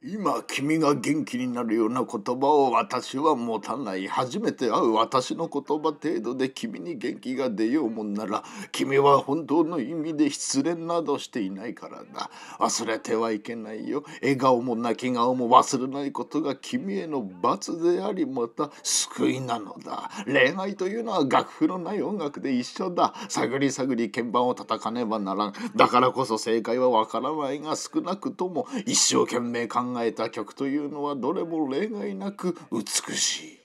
今君が元気になるような言葉を私は持たない初めて会う私の言葉程度で君に元気が出ようもんなら君は本当の意味で失恋などしていないからだ忘れてはいけないよ笑顔も泣き顔も忘れないことが君への罰でありまた救いなのだ恋愛というのは楽譜のない音楽で一緒だ探り探り鍵盤を叩かねばならんだからこそ正解はわからないが少なくとも一生懸命考ええた曲というのはどれも例外なく美しい。